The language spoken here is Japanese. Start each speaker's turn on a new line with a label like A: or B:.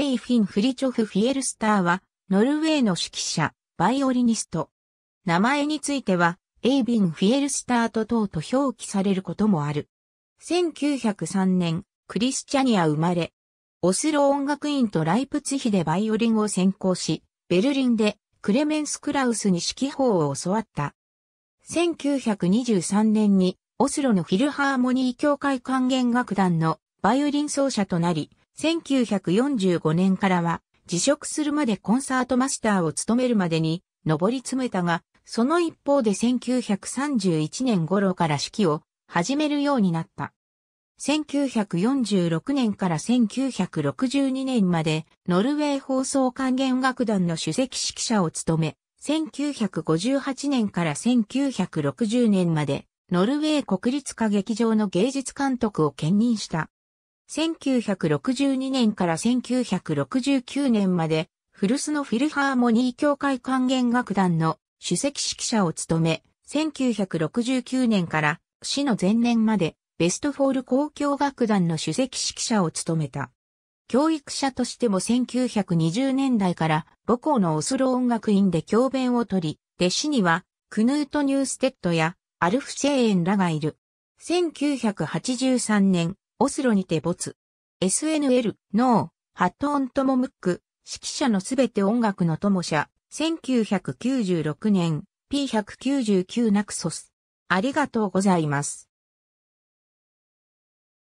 A: エイフィン・フリチョフ・フィエルスターは、ノルウェーの指揮者、バイオリニスト。名前については、エイビン・フィエルスターと等と表記されることもある。1903年、クリスチャニア生まれ、オスロ音楽院とライプツヒでバイオリンを専攻し、ベルリンでクレメンス・クラウスに指揮法を教わった。1923年にオスロのフィルハーモニー協会管弦楽団のバイオリン奏者となり、1945年からは辞職するまでコンサートマスターを務めるまでに上り詰めたが、その一方で1931年頃から指揮を始めるようになった。1946年から1962年までノルウェー放送管弦楽団の首席指揮者を務め、1958年から1960年までノルウェー国立歌劇場の芸術監督を兼任した。1962年から1969年まで、古巣のフィルハーモニー協会管弦楽団の主席指揮者を務め、1969年から死の前年までベストフォール公共楽団の主席指揮者を務めた。教育者としても1920年代から母校のオスロ音楽院で教鞭を取り、弟子にはクヌート・ニューステッドやアルフ・セェーエンらがいる。1983年、オスロにて没。SNL、ノー、ハットントモムック、指揮者のすべて音楽の友者、1996年、P199 ナクソス。ありがとうございます。